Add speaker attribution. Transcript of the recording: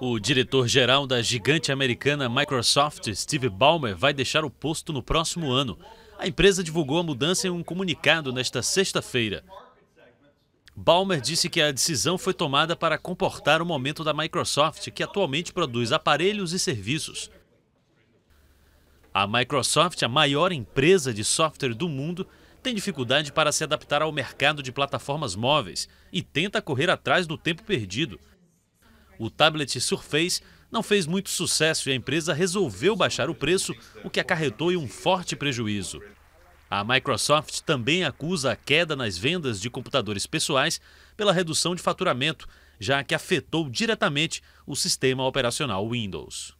Speaker 1: O diretor-geral da gigante americana Microsoft, Steve Ballmer, vai deixar o posto no próximo ano. A empresa divulgou a mudança em um comunicado nesta sexta-feira. Balmer disse que a decisão foi tomada para comportar o momento da Microsoft, que atualmente produz aparelhos e serviços. A Microsoft, a maior empresa de software do mundo, tem dificuldade para se adaptar ao mercado de plataformas móveis e tenta correr atrás do tempo perdido. O tablet Surface não fez muito sucesso e a empresa resolveu baixar o preço, o que acarretou em um forte prejuízo. A Microsoft também acusa a queda nas vendas de computadores pessoais pela redução de faturamento, já que afetou diretamente o sistema operacional Windows.